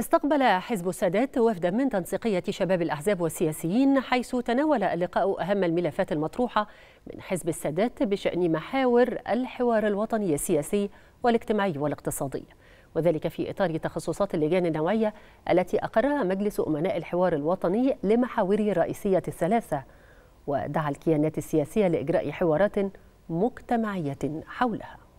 استقبل حزب السادات وفدا من تنسيقية شباب الأحزاب والسياسيين حيث تناول اللقاء أهم الملفات المطروحة من حزب السادات بشأن محاور الحوار الوطني السياسي والاجتماعي والاقتصادي وذلك في إطار تخصصات اللجان النوعية التي أقرها مجلس أمناء الحوار الوطني لمحاوره الرئيسية الثلاثة ودعا الكيانات السياسية لإجراء حوارات مجتمعية حولها